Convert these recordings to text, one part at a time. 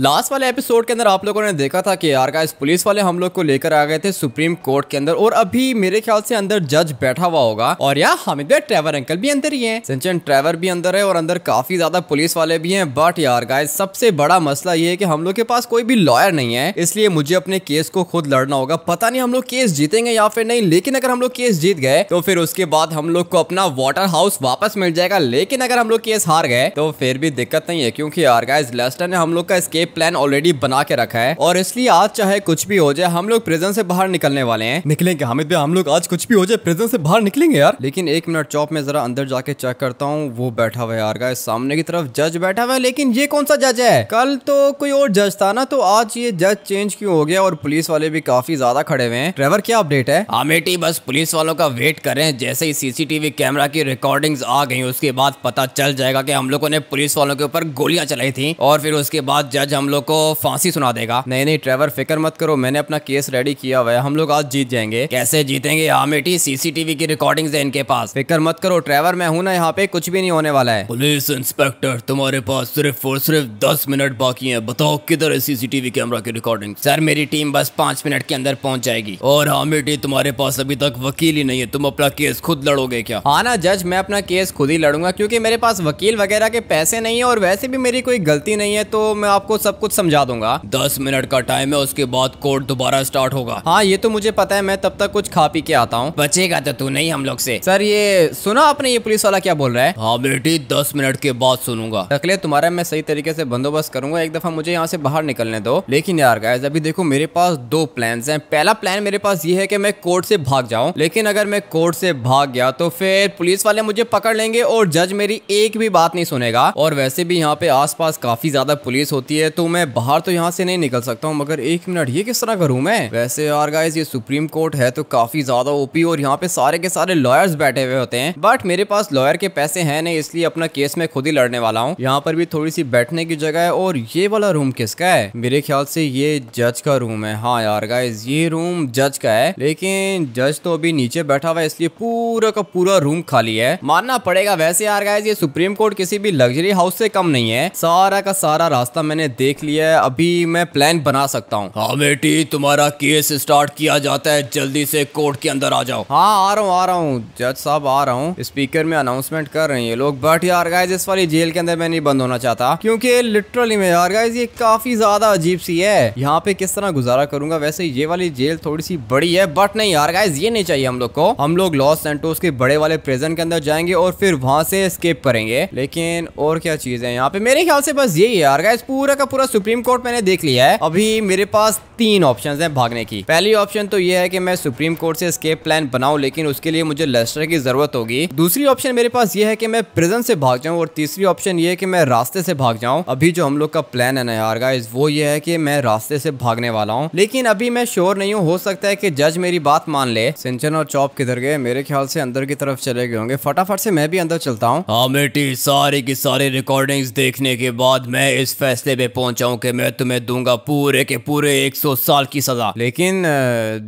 Last वाले episode के अंदर आप लोगों ने देखा था कि यार गाइस पुलिस वाले हम लोग को लेकर आ गए थे सुप्रीम कोर्ट के अंदर और अभी मेरे ख्याल से अंदर जज बैठा हुआ होगा और यार हमिद भाई ट्रेवर अंकल भी अंदर ही हैं सिंचन ट्रेवर भी अंदर है और अंदर काफी ज्यादा पुलिस वाले भी हैं बट यार गाइस सबसे बड़ा मसला ये है कि हम लोग के पास कोई भी लॉयर नहीं है इसलिए मुझे अपने केस को खुद लड़ना होगा पता नहीं हम लोग केस जीतेंगे या फिर नहीं लेकिन अगर हम लोग केस जीत गए तो फिर उसके बाद हम लोग को अपना वाटर हाउस वापस मिल जाएगा लेकिन अगर हम लोग केस हार गए तो फिर भी दिक्कत नहीं है क्योंकि यार गाइज लेस्टर ने हम लोग का प्लान ऑलरेडी बना के रखा है और इसलिए आज चाहे कुछ भी हो जाए हम लोग प्रिजन से बाहर निकलने वाले हैं निकलेंगे हामिद भाई हम लोग आज कुछ भी हो जाए प्रिजन से बाहर निकलेंगे यार लेकिन एक मिनट चौप में जरा अंदर जाके चेक करता हूँ वो बैठा हुआ यार गाय सामने की तरफ जज बैठा हुआ है लेकिन ये कौन सा जज है कल तो कोई और जज था ना तो आज ये जज चेंज क्यों हो गया और पुलिस वाले भी काफी ज्यादा खड़े हुए हैं ड्राइवर क्या अपडेट है आमेटी बस पुलिस वालों का वेट कर रहे हैं जैसे ही सीसीटीवी कैमरा की रिकॉर्डिंग्स आ गई उसके बाद पता चल जाएगा कि हम लोगों ने पुलिस वालों के ऊपर गोलियां चलाई थी और फिर उसके बाद जज हम लोग को फांसी सुना देगा नहीं नहीं ट्रेवर फिक्र मत करो मैंने अपना केस रेडी किया हुआ है हम लोग आज जीत जाएंगे कैसे जीतेंगे आमेटी हाँ, सीसीटीवी की रिकॉर्डिंग है इनके पास फिक्र मत करो ट्रेवर मैं हूँ ना यहाँ पे कुछ भी नहीं होने वाला है पुलिस इंस्पेक्टर तुम्हारे पास सिर्फ और सिर्फ दस मिनट बाकी है बताओ किधर है सीसीटीवी कैमरा की रिकॉर्डिंग सर मेरी टीम बस पांच मिनट के अंदर पहुंच जाएगी और हाँ बेटी तुम्हारे पास अभी तक वकील ही नहीं है तुम अपना केस खुद लड़ोगे क्या हाँ ना जज मैं अपना केस खुद ही लड़ूंगा क्योंकि मेरे पास वकील वगैरह के पैसे नहीं है और वैसे भी मेरी कोई गलती नहीं है तो मैं आपको सब कुछ समझा दूंगा दस मिनट का टाइम है उसके बाद कोर्ट दोबारा स्टार्ट होगा हाँ ये तो मुझे पता है मैं तब तक कुछ खा पी के आता हूँ बचेगा तो तू नहीं हम लोग ऐसी सर ये सुना आपने ये पुलिस वाला क्या बोल रहा है हाँ बेटी दस मिनट के बाद सुनूंगा अकेले तुम्हारा मैं सही तरीके ऐसी बंदोबस्त करूंगा एक दफा मुझे यहाँ ऐसी बाहर निकलने दो लेकिन यार गाइज अभी देखो मेरे पास दो प्लान है पहला प्लान मेरे पास ये है की मैं कोर्ट ऐसी भाग जाऊँ लेकिन अगर मैं कोर्ट से भाग गया तो फिर पुलिस वाले मुझे पकड़ लेंगे और जज मेरी एक भी बात नहीं सुनेगा और वैसे भी यहाँ पे आसपास काफी ज्यादा पुलिस होती है तो मैं बाहर तो यहाँ से नहीं निकल सकता हूँ मगर एक मिनट ये किस तरह करूँ मैं वैसे यार गाइज ये सुप्रीम कोर्ट है तो काफी ज्यादा ओपी और यहाँ पे सारे के सारे लॉयर्स बैठे हुए होते हैं बट मेरे पास लॉयर के पैसे है नहीं इसलिए अपना केस में खुद ही लड़ने वाला हूँ यहाँ पर भी थोड़ी सी बैठने की जगह है और ये वाला रूम किसका है मेरे ख्याल से ये जज का रूम है हाँ यार गाइज ये रूम जज का है लेकिन जज तो अभी नीचे बैठा हुआ है इसलिए पूरा का पूरा रूम खाली है मानना पड़ेगा वैसे यार गाइज ये सुप्रीम कोर्ट किसी भी लग्जरी हाउस से कम नहीं है सारा का सारा रास्ता मैंने देख देख लिया है अभी मैं प्लान बना सकता हूँ हाँ बेटी तुम्हारा केस स्टार्ट किया जाता है जल्दी से कोर्ट के अंदर आ जाओ हाँ आ रहा हूँ आ रहा हूँ जज साहब आ रहा हूँ स्पीकर में अनाउंसमेंट कर रहे हैं ये लोग बट यार गाइज इस वाली जेल के अंदर मैं नहीं बंद होना चाहता क्योंकि लिटरली में यार गाइज ये काफी ज्यादा अजीब सी है यहाँ पे किस तरह गुजारा करूंगा वैसे ये वाली जेल थोड़ी सी बड़ी है बट नहीं यार गाइज ये नहीं चाहिए हम लोग को हम लोग लॉस सेंटोस के बड़े वाले प्रेजन के अंदर जाएंगे और फिर वहां से स्केप करेंगे लेकिन और क्या चीज है यहाँ पे मेरे ख्याल से बस यही है यार गाइज पूरा पूरा सुप्रीम कोर्ट मैंने देख लिया है अभी मेरे पास तीन ऑप्शन है भागने की पहली ऑप्शन तो ये है की मैं सुप्रीम कोर्ट से स्केप प्लान बनाऊं लेकिन उसके लिए मुझे लेस्टर की जरूरत होगी दूसरी ऑप्शन मेरे पास ये है की मैं प्रिजन से भाग जाऊँ और तीसरी ऑप्शन ये है कि मैं रास्ते से भाग जाऊँ अभी जो हम लोग का प्लान है ना यार गाइस वो ये है की मैं रास्ते से भागने वाला हूँ लेकिन अभी मैं श्योर नहीं हूँ हो सकता है की जज मेरी बात मान ले सिंचन और चौप किधर गए मेरे ख्याल से अंदर की तरफ चले गए होंगे फटाफट से मैं भी अंदर चलता हूँ हाँ, सारी की सारी रिकॉर्डिंग देखने के बाद मैं इस फैसले पे पहुंचाऊं कि मैं तुम्हें दूंगा पूरे के पूरे 100 साल की सजा लेकिन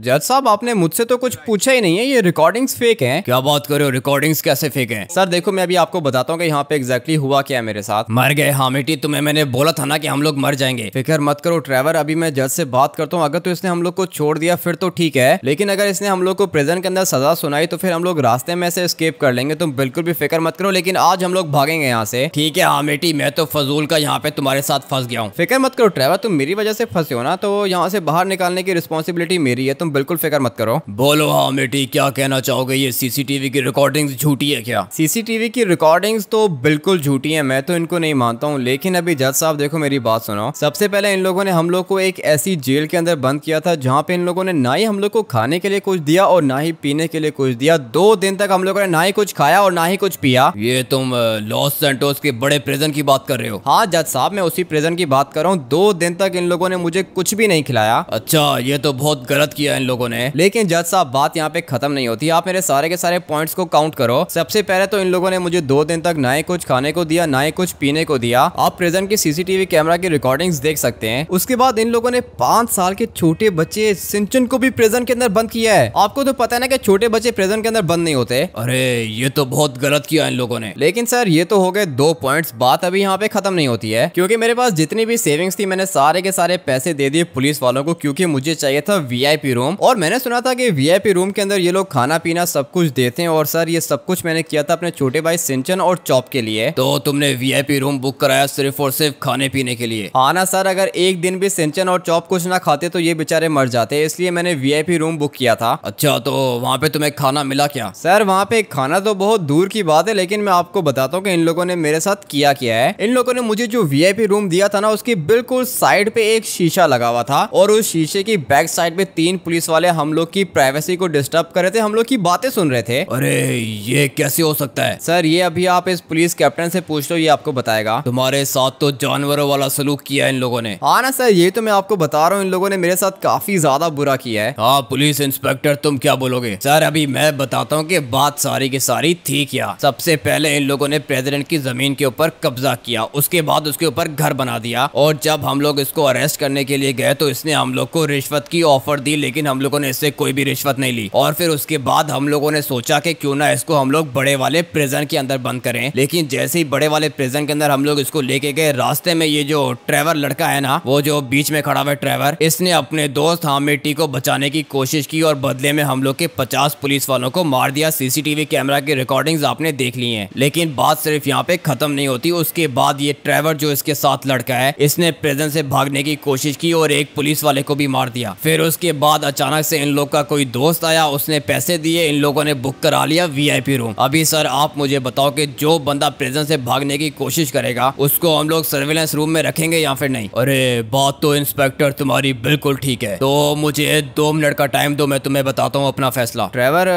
जज साहब आपने मुझसे तो कुछ पूछा ही नहीं है ये रिकॉर्डिंग्स फेक हैं क्या बात कर रहे हो रिकॉर्डिंग्स कैसे फेक हैं सर देखो मैं अभी आपको बताता हूँ कि यहाँ पे एग्जैक्टली हुआ क्या है मेरे साथ मर गए हामिटी तुम्हें मैंने बोला था ना कि हम लोग मर जाएंगे फिक्र मत करो ट्रेवर अभी मैं जज से बात करता हूँ अगर तो इसने हम लोग को छोड़ दिया फिर तो ठीक है लेकिन अगर इसने हम लोग को प्रेजेंट के अंदर सजा सुनाई तो फिर हम लोग रास्ते में से स्केप कर लेंगे तुम बिल्कुल भी फिक्र मत करो लेकिन आज हम लोग भागेंगे यहाँ से ठीक है हामिटी मैं तो फजूल का यहाँ पे तुम्हारे साथ फंस गया गया हूँ फिक्र मत करो ट्रेवर तुम मेरी वजह से फंसे हो ना तो यहाँ से बाहर निकालने की रिस्पॉन्सिबिलिटी मेरी है तुम बिल्कुल फिक्र मत करो बोलो हाँ मेटी क्या कहना चाहोगे ये सीसीटीवी की रिकॉर्डिंग झूठी है क्या सीसीटीवी की रिकॉर्डिंग तो बिल्कुल झूठी है मैं तो इनको नहीं मानता हूँ लेकिन अभी जज साहब देखो मेरी बात सुनो सबसे पहले इन लोगों ने हम लोग को एक ऐसी जेल के अंदर बंद किया था जहाँ पे इन लोगों ने ना ही हम लोग को खाने के लिए कुछ दिया और ना ही पीने के लिए कुछ दिया दो दिन तक हम लोगों ने ना ही कुछ खाया और ना ही कुछ पिया ये तुम लॉस सेंटोस के बड़े प्रेजन की बात कर रहे हो हाँ जज साहब मैं उसी प्रेजन की की बात कर रहा हूँ दो दिन तक इन लोगों ने मुझे कुछ भी नहीं खिलाया अच्छा ये तो बहुत गलत किया इन लोगों ने लेकिन जज साहब बात यहाँ पे खत्म नहीं होती आप मेरे सारे के सारे पॉइंट्स को काउंट करो सबसे पहले तो इन लोगों ने मुझे दो दिन तक ना ही कुछ खाने को दिया ना ही कुछ पीने को दिया आप प्रेजेंट की सीसीटीवी कैमरा की रिकॉर्डिंग देख सकते हैं उसके बाद इन लोगों ने पांच साल के छोटे बच्चे सिंचन को भी प्रेजेंट के अंदर बंद किया है आपको तो पता है ना कि छोटे बच्चे प्रेजेंट के अंदर बंद नहीं होते अरे ये तो बहुत गलत किया इन लोगों ने लेकिन सर ये तो हो गए दो पॉइंट्स बात अभी यहाँ पे खत्म नहीं होती है क्योंकि मेरे पास जितने जितनी भी सेविंग्स थी मैंने सारे के सारे पैसे दे दिए पुलिस वालों को क्योंकि मुझे चाहिए था वीआईपी रूम और मैंने सुना था कि वीआईपी रूम के अंदर ये लोग खाना पीना सब कुछ देते हैं और सर ये सब कुछ मैंने किया था अपने छोटे भाई सिंचन और चौप के लिए तो तुमने वी रूम बुक कराया सिर्फ और सिर्फ खाने पीने के लिए हाँ ना सर अगर एक दिन भी सिंचन और चौप कुछ ना खाते तो ये बेचारे मर जाते इसलिए मैंने वी रूम बुक किया था अच्छा तो वहाँ पे तुम्हें खाना मिला क्या सर वहाँ पे खाना तो बहुत दूर की बात है लेकिन मैं आपको बताता हूँ कि इन लोगों ने मेरे साथ किया क्या है इन लोगों ने मुझे जो वीआईपी रूम दिया था ना ना उसकी बिल्कुल साइड पे एक शीशा लगा हुआ था और उस शीशे की बैक साइड पे तीन पुलिस वाले हम लोग की प्राइवेसी को डिस्टर्ब कर रहे थे हम लोग की बातें सुन रहे थे अरे ये कैसे हो सकता है सर ये अभी आप इस पुलिस कैप्टन से पूछ लो ये आपको बताएगा तुम्हारे साथ तो जानवरों वाला सलूक किया इन लोगों ने हाँ ना सर ये तो मैं आपको बता रहा हूँ इन लोगों ने मेरे साथ काफी ज्यादा बुरा किया है हाँ पुलिस इंस्पेक्टर तुम क्या बोलोगे सर अभी मैं बताता हूँ की बात सारी की सारी थी क्या सबसे पहले इन लोगों ने प्रेसिडेंट की जमीन के ऊपर कब्जा किया उसके बाद उसके ऊपर घर बना दिया किया और जब हम लोग इसको अरेस्ट करने के लिए गए तो इसने हम लोग को रिश्वत की ऑफर दी लेकिन हम लोगों ने इससे कोई भी रिश्वत नहीं ली और फिर उसके बाद हम लोगों ने सोचा कि क्यों ना इसको हम लोग बड़े वाले प्रिजन के अंदर बंद करें लेकिन जैसे ही बड़े वाले प्रिजन के अंदर हम लोग इसको लेके गए रास्ते में ये जो ट्रेवर लड़का है ना वो जो बीच में खड़ा हुआ ट्रेवर इसने अपने दोस्त हामिटी को बचाने की कोशिश की और बदले में हम लोग के पचास पुलिस वालों को मार दिया सीसीटीवी कैमरा की रिकॉर्डिंग्स आपने देख ली है लेकिन बात सिर्फ यहाँ पे खत्म नहीं होती उसके बाद ये ट्रेवर जो इसके साथ लड़का है है इसने प्रेजेंट से भागने की कोशिश की और एक पुलिस वाले को भी मार दिया फिर उसके बाद अचानक से इन लोग का कोई दोस्त आया उसने पैसे दिए इन लोगों ने बुक करा लिया वी रूम अभी सर आप मुझे बताओ की जो बंदा प्रेजेंट से भागने की कोशिश करेगा उसको हम लोग सर्वेलेंस रूम में रखेंगे या फिर नहीं अरे बात तो इंस्पेक्टर तुम्हारी बिल्कुल ठीक है तो मुझे दो मिनट का टाइम दो मैं तुम्हें बताता हूँ अपना फैसला ड्राइवर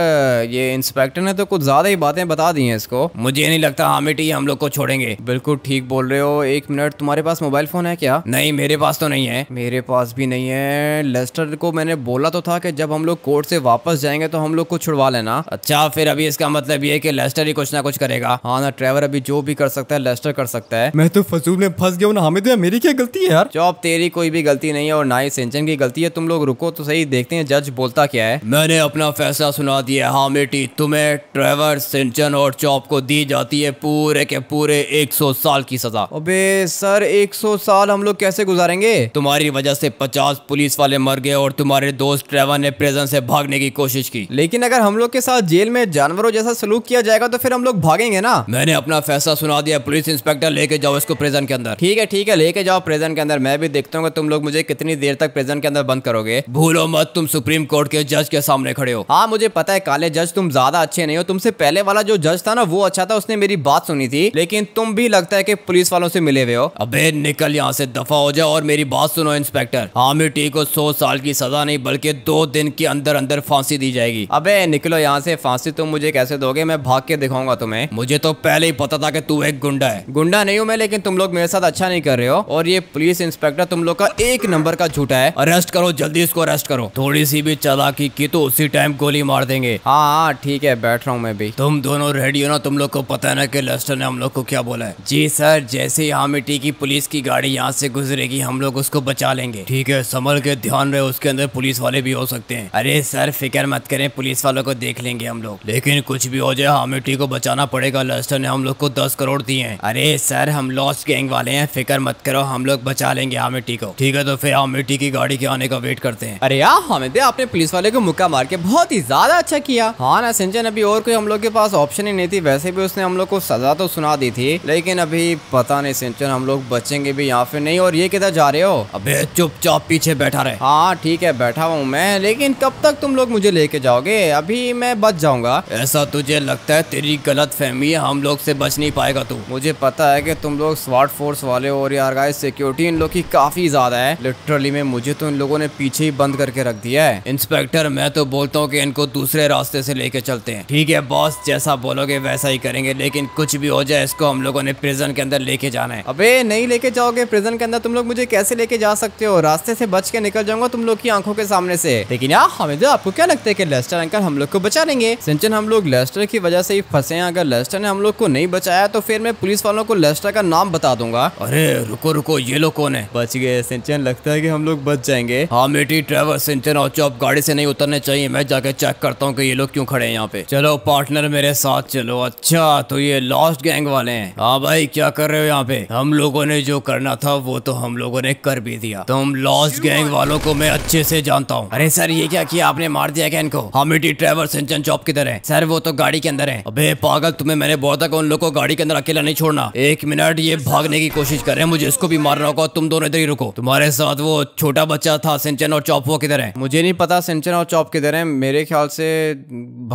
ये इंस्पेक्टर ने तो कुछ ज्यादा ही बातें बता दी हैं इसको मुझे नहीं लगता हामिटी हम लोग को छोड़ेंगे बिल्कुल ठीक बोल रहे हो एक मिनट तुम्हारे पास मोबाइल फोन है क्या नहीं मेरे पास तो नहीं है मेरे पास भी नहीं है लेस्टर को मैंने बोला तो था कि जब हम लोग कोर्ट से वापस जाएंगे तो हम लोग को छुड़वा लेना अच्छा फिर अभी इसका मतलब ये कि लेस्टर ही कुछ ना कुछ करेगा हाँ ना ट्रेवर अभी जो भी कर सकता है लेस्टर कर सकता है मैं तो फसूल में फंस गया ना हमें तो मेरी क्या गलती है यार जॉब तेरी कोई भी गलती नहीं है और ना ही सेंचन की गलती है तुम लोग रुको तो सही देखते हैं जज बोलता क्या है मैंने अपना फैसला सुना दिया हाँ बेटी तुम्हें ट्रेवर सिंचन और चौप को दी जाती है पूरे के पूरे 100 साल की सजा अबे सर 100 100 साल हम लोग कैसे गुजारेंगे तुम्हारी वजह से 50 पुलिस वाले मर गए और तुम्हारे दोस्त ट्रेवर ने प्रेजन से भागने की कोशिश की लेकिन अगर हम लोग के साथ जेल में जानवरों जैसा सलूक किया जाएगा तो फिर हम लोग भागेंगे ना मैंने अपना फैसला सुना दिया पुलिस इंस्पेक्टर लेके जाओ इसको प्रेजन के अंदर ठीक है ठीक है लेके जाओ प्रेजन के अंदर मैं भी देखता हूँ तुम लोग मुझे कितनी देर तक प्रेजन के अंदर बंद करोगे भूलो मत तुम सुप्रीम कोर्ट के जज के सामने खड़े हो हाँ मुझे पता है काले जज तुम ज्यादा अच्छे नहीं हो तुमसे पहले वाला जो जज था ना वो अच्छा था उसने मेरी बात सुनी थी लेकिन तुम भी लगता है की पुलिस वालों से मिले हुए हो अबे निकल यहाँ से दफा हो जाए और मेरी बात सुनो इंस्पेक्टर हामिटी टी को सौ साल की सजा नहीं बल्कि दो दिन के अंदर अंदर फांसी दी जाएगी अब निकलो यहाँ से फांसी तुम मुझे कैसे दोगे मैं भाग के दिखाऊंगा तुम्हें मुझे तो पहले ही पता था कि तू एक गुंडा है गुंडा नहीं हूँ मैं लेकिन तुम लोग मेरे साथ अच्छा नहीं कर रहे हो और ये पुलिस इंस्पेक्टर तुम लोग का एक नंबर का झूठा है अरेस्ट करो जल्दी इसको अरेस्ट करो थोड़ी सी भी चला की तो उसी टाइम गोली मार देंगे हाँ हाँ ठीक है बैठ रहा हूँ मैं भी तुम दोनों रेडी हो ना तुम लोग को पता है ना कि लेस्टर ने हम लोग को क्या बोला है जी सर जैसे ही हामिटी की पुलिस की की गाड़ी यहाँ से गुजरेगी हम लोग उसको बचा लेंगे ठीक है संभल के ध्यान रहे उसके अंदर पुलिस वाले भी हो सकते हैं अरे सर फिक्र मत करें पुलिस वालों को देख लेंगे हम लोग लेकिन कुछ भी हो जाए हमेटी को बचाना पड़ेगा लस्टर ने हम लोग को दस करोड़ दिए हैं अरे सर हम लॉस्ट गैंग वाले हैं फिक्र मत करो हम लोग बचा लेंगे हामिटी को ठीक है तो फिर हामिटी की गाड़ी के आने का वेट करते हैं अरे यार हमें आपने तो पुलिस वाले को मुक्का मार के बहुत ही ज्यादा अच्छा किया हाँ ना सिंचन अभी और कोई हम लोग के पास ऑप्शन ही नहीं थी वैसे भी उसने हम लोग को सजा तो सुना दी थी लेकिन अभी पता नहीं सिंचन हम लोग बचेंगे के भी यहाँ पे नहीं और ये किधर जा रहे हो अबे चुपचाप पीछे बैठा रहे हाँ ठीक है बैठा हुआ मैं लेकिन कब तक तुम लोग मुझे लेके जाओगे अभी मैं बच जाऊंगा ऐसा तुझे लगता है तेरी गलत है हम लोग से बच नहीं पाएगा तू मुझे पता है की तुम लोग स्वाट फोर्स वाले और यार सिक्योरिटी इन लोग की काफी ज्यादा है लिटरली में मुझे तो इन लोगों ने पीछे ही बंद करके रख दिया है इंस्पेक्टर मैं तो बोलता हूँ की इनको दूसरे रास्ते से लेके चलते हैं ठीक है बॉस जैसा बोलोगे वैसा ही करेंगे लेकिन कुछ भी हो जाए इसको हम लोगों ने प्रिजन के अंदर लेके जाना है अबे नहीं लेके जा जाओगे प्रिजन के अंदर तुम लोग मुझे कैसे लेके जा सकते हो रास्ते से बच के निकल जाऊंगा तुम लोग की आंखों के सामने से लेकिन यार हमें तो आपको क्या लगता है कि लेस्टर अंकल हम लोग को बचा लेंगे सिंचन हम लोग लेस्टर की वजह से ही फंसे हैं अगर लेस्टर ने हम लोग को नहीं बचाया तो फिर मैं पुलिस वालों को लेस्टर का नाम बता दूंगा अरे रुको रुको ये लोग कौन है बच गए सिंचन लगता है की हम लोग बच जाएंगे हाँ मेटी ट्रेवर सिंचन और चौप गाड़ी से नहीं उतरने चाहिए मैं जाके चेक करता हूँ की ये लोग क्यूँ खड़े हैं यहाँ पे चलो पार्टनर मेरे साथ चलो अच्छा तो ये लॉस्ट गैंग वाले हैं हाँ भाई क्या कर रहे हो यहाँ पे हम लोगों ने जो करना था वो तो हम लोगों ने कर भी दिया तुम लॉस गैंग वालों को मैं अच्छे से जानता हूँ अरे सर ये क्या किया आपने मार दिया क्या इनको हमिटी ट्रेवल सिंचन चौप किधर है सर वो तो गाड़ी के अंदर है अबे पागल तुम्हें मैंने बोला था उन लोगों को गाड़ी के अंदर अकेला नहीं छोड़ना एक मिनट ये भागने की कोशिश करे मुझे इसको भी मारना होगा तुम दोनों इधर ही रुको तुम्हारे साथ वो छोटा बच्चा था सिंचन और चौप वो किधर है मुझे नहीं पता सिंचन और चौप किधर है मेरे ख्याल से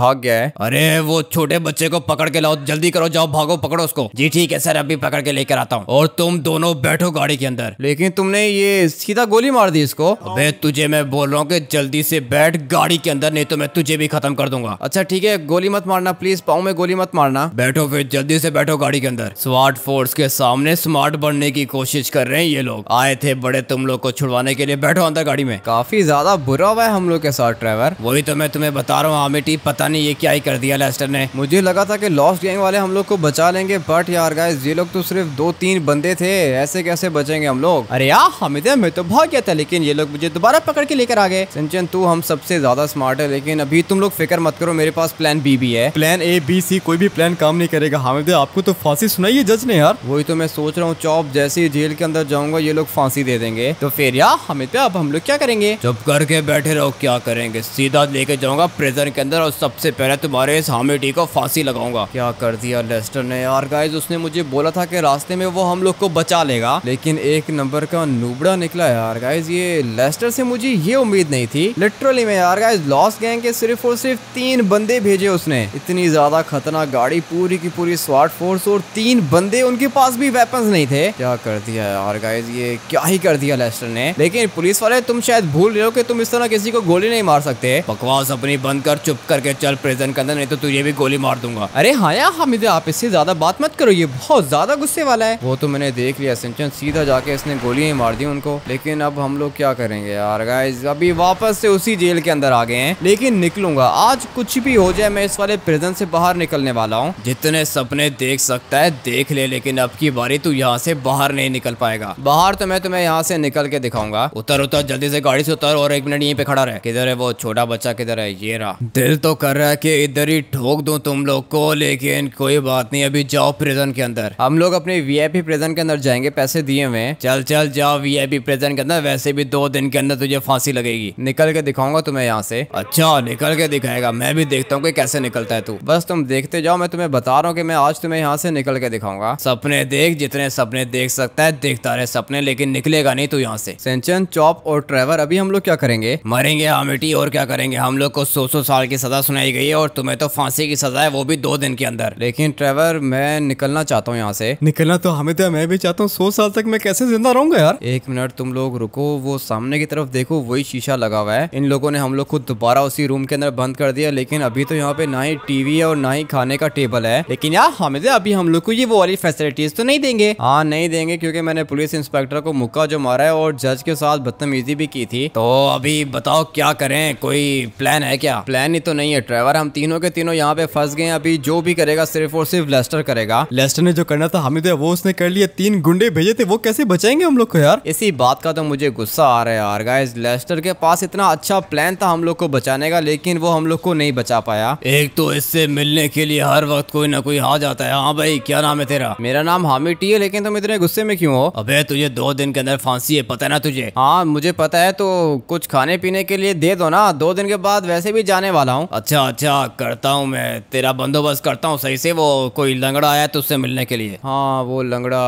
भाग गया है अरे वो छोटे बच्चे को पकड़ के लाओ जल्दी करो जाओ भागो पकड़ो उसको जी ठीक है सर अभी पकड़ के लेकर आता हूँ और तुम दोनों बैठो गाड़ी के अंदर लेकिन तुमने ये सीधा गोली मार दी इसको अबे तुझे मैं बोल रहा हूँ कि जल्दी से बैठ गाड़ी के अंदर नहीं तो मैं तुझे भी खत्म कर दूंगा अच्छा ठीक है गोली मत मारना प्लीज पाओ में गोली मत मारना बैठो फिर जल्दी से बैठो गाड़ी के अंदर स्मार्ट फोर्स के सामने स्मार्ट बनने की कोशिश कर रहे हैं ये लोग आए थे बड़े तुम लोग को छुड़वाने के लिए बैठो अंदर गाड़ी में काफी ज्यादा बुरा हुआ है हम लोग के साथ ड्राइवर वही तो मैं तुम्हें बता रहा हूँ आमिटी पता नहीं ये क्या ही कर दिया लेस्टर ने मुझे लगा था कि लॉस्ट गैंग वाले हम लोग को बचा लेंगे बट यार गाइस ये लोग तो सिर्फ दो तीन बंदे थे ऐसे कैसे बचेंगे हम लोग अरे यार हमें मैं तो भाग गया था लेकिन ये लोग मुझे दोबारा पकड़ के लेकर आ गए सिंचन तू हम सबसे ज्यादा स्मार्ट है लेकिन अभी तुम लोग फिक्र मत करो मेरे पास प्लान बी भी है प्लान ए बी सी कोई भी प्लान काम नहीं करेगा हमें हाँ, आपको तो फांसी सुनाई है जज ने यार वही तो मैं सोच रहा हूँ चौप जैसे ही जेल के अंदर जाऊंगा ये लोग फांसी दे देंगे तो फिर यार तो अब हम लोग क्या करेंगे चुप करके बैठे रहो क्या करेंगे सीधा लेके जाऊंगा प्रेजर के अंदर और सबसे पहले तुम्हारे इस हामिटी को फांसी लगाऊंगा क्या कर दिया लेस्टर ने यार गाइस उसने मुझे बोला था कि रास्ते में वो हम लोग को बचा ले बनेगा लेकिन एक नंबर का नुबड़ा निकला यार गाइज ये लेस्टर से मुझे ये उम्मीद नहीं थी लिटरली में यार गाइज लॉस गैंग के सिर्फ और सिर्फ तीन बंदे भेजे उसने इतनी ज्यादा खतरनाक गाड़ी पूरी की पूरी स्वाट फोर्स और तीन बंदे उनके पास भी वेपन नहीं थे क्या कर दिया यार गाइज ये क्या ही कर दिया लेस्टर ने लेकिन पुलिस वाले तुम शायद भूल रहे हो कि तुम इस तरह किसी को गोली नहीं मार सकते बकवास अपनी बंद कर चुप करके चल प्रेजेंट कर नहीं तो तुझे भी गोली मार दूंगा अरे हाँ यार हामिद आप इससे ज्यादा बात मत करो ये बहुत ज्यादा गुस्से वाला है वो तो मैंने देख लिया सिंचन सीधा जाके इसने गोलियां मार दी उनको लेकिन अब हम लोग क्या करेंगे यार गाइज अभी वापस से उसी जेल के अंदर आ गए हैं लेकिन निकलूंगा आज कुछ भी हो जाए मैं इस वाले प्रिजन से बाहर निकलने वाला हूँ जितने सपने देख सकता है देख ले लेकिन अब की बारी तू यहाँ से बाहर नहीं निकल पाएगा बाहर तो मैं तुम्हें यहाँ से निकल के दिखाऊंगा उतर उतर जल्दी से गाड़ी से उतर और एक मिनट यहीं पे खड़ा रहे किधर है वो छोटा बच्चा किधर है ये रहा दिल तो कर रहा है की इधर ही ठोक दू तुम लोग को लेकिन कोई बात नहीं अभी जाओ प्रिजन के अंदर हम लोग अपने वीआईपी प्रिजन के अंदर जाएंगे पैसे दिए हुए हैं चल चल जाओ वी वीआईपी प्रेजेंट करना वैसे भी दो दिन के अंदर तुझे फांसी लगेगी निकल के दिखाऊंगा तुम्हें यहाँ से अच्छा निकल के दिखाएगा मैं भी देखता हूँ की कैसे निकलता है तू बस तुम देखते जाओ मैं तुम्हें बता रहा हूँ की मैं आज तुम्हें यहाँ से निकल के दिखाऊंगा सपने देख जितने सपने देख सकता है देखता रहे सपने लेकिन निकलेगा नहीं तू यहाँ से सेंचन चौप और ट्रेवर अभी हम लोग क्या करेंगे मरेंगे हमेटी और क्या करेंगे हम लोग को सो सौ साल की सजा सुनाई गई है और तुम्हें तो फांसी की सजा है वो भी दो दिन के अंदर लेकिन ट्रेवर मैं निकलना चाहता हूँ यहाँ से निकलना तो हमें तो मैं भी चाहता हूँ दो साल तक मैं कैसे जिंदा रहूंगा यार एक मिनट तुम लोग रुको वो सामने की तरफ देखो वही शीशा लगा हुआ है इन लोगों ने हम लोग को दोबारा उसी रूम के अंदर बंद कर दिया लेकिन अभी तो यहाँ पे ना ही टीवी है और ना ही खाने का टेबल है लेकिन यार हमें अभी हम लोग को ये वो वाली फैसिलिटीज तो नहीं देंगे हाँ नहीं देंगे क्यूँकी मैंने पुलिस इंस्पेक्टर को मुक्का जो मारा है और जज के साथ बदतमीजी भी की थी तो अभी बताओ क्या करें कोई प्लान है क्या प्लान ही तो नहीं है ड्राइवर हम तीनों के तीनों यहाँ पे फंस गए अभी जो भी करेगा सिर्फ और सिर्फ लेस्टर करेगा लेस्टर ने जो करना था हामिद वो उसने कर लिया तीन गुंडे भेजे थे वो कैसे बचाएंगे हम लोग को यार इसी बात का तो मुझे गुस्सा आ रहा है यार गाइस लेस्टर के पास इतना अच्छा प्लान था हम लोग को बचाने का लेकिन वो हम लोग को नहीं बचा पाया एक तो इससे मिलने के लिए हर वक्त कोई ना कोई आ जाता है हाँ भाई क्या नाम है तेरा मेरा नाम हामिद टी है लेकिन तुम इतने गुस्से में क्यूँ हो अब तुझे दो दिन के अंदर फांसी है पता ना तुझे हाँ मुझे पता है तो कुछ खाने पीने के लिए दे दो ना दो दिन के बाद वैसे भी जाने वाला हूँ अच्छा अच्छा करता हूँ मैं तेरा बंदोबस्त करता हूँ सही से वो कोई लंगड़ा आया तो उससे मिलने के लिए हाँ वो लंगड़ा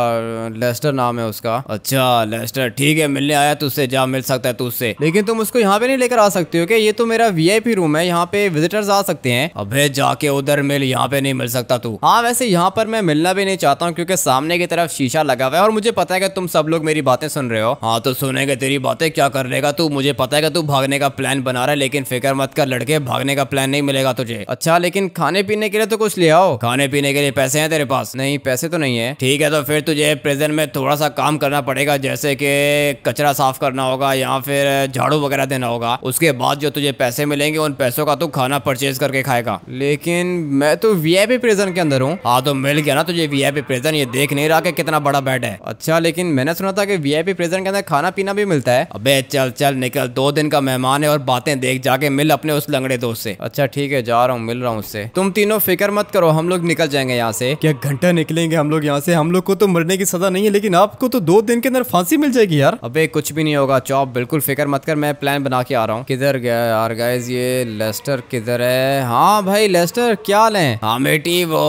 लेस्टर नाम है उसका अच्छा लेस्टर ठीक है मिलने आया तुझसे जा मिल सकता है तुझसे लेकिन तुम उसको यहाँ पे नहीं लेकर आ सकते हो क्या ये तो मेरा वीआईपी रूम है यहाँ पे विजिटर्स आ सकते हैं अबे जाके उधर मिल यहाँ पे नहीं मिल सकता तू हाँ वैसे यहाँ पर मैं मिलना भी नहीं चाहता हूँ क्योंकि सामने की तरफ शीशा लगा हुआ है और मुझे पता है कि तुम सब लोग मेरी बातें सुन रहे हो हाँ तो सुनेगा तेरी बातें क्या कर लेगा तू मुझे पता है कि तू भागने का प्लान बना रहा है लेकिन फिक्र मत कर लड़के भागने का प्लान नहीं मिलेगा तुझे अच्छा लेकिन खाने पीने के लिए तो कुछ ले आओ खाने पीने के लिए पैसे है तेरे पास नहीं पैसे तो नहीं है ठीक है तो फिर तुझे प्रेजेंट में थोड़ा सा काम करना पड़ेगा जैसे कि कचरा साफ करना होगा या फिर झाड़ू वगैरह देना होगा उसके बाद जो तुझे पैसे मिलेंगे उन पैसों का तू खाना परचेज करके खाएगा लेकिन मैं तो वीआईपी प्रिजन के अंदर हूँ हाँ तो मिल गया ना तुझे वीआईपी प्रिजन ये देख नहीं रहा कि कितना बड़ा बेड है अच्छा लेकिन मैंने सुना था आई वीआईपी प्रिजन के अंदर खाना पीना भी मिलता है अब चल चल निकल दो दिन का मेहमान है और बातें देख जाके मिल अपने उस लंगड़े दोस्त से अच्छा ठीक है जा रहा हूँ मिल रहा हूँ उससे तुम तीनों फिक्र मत करो हम लोग निकल जाएंगे यहाँ से क्या घंटा निकलेंगे हम लोग यहाँ से हम लोग को तो मरने की सजा नहीं है लेकिन आपको तो दो दिन के अंदर फांसी मिल जाएगी यार अबे कुछ भी नहीं होगा चौप बिल्कुल फिक्र मत कर मैं प्लान बना के आ रहा हूँ किधर गया यार गाइज ये लेस्टर किधर है हाँ भाई लेस्टर क्या ले हाँ बेटी वो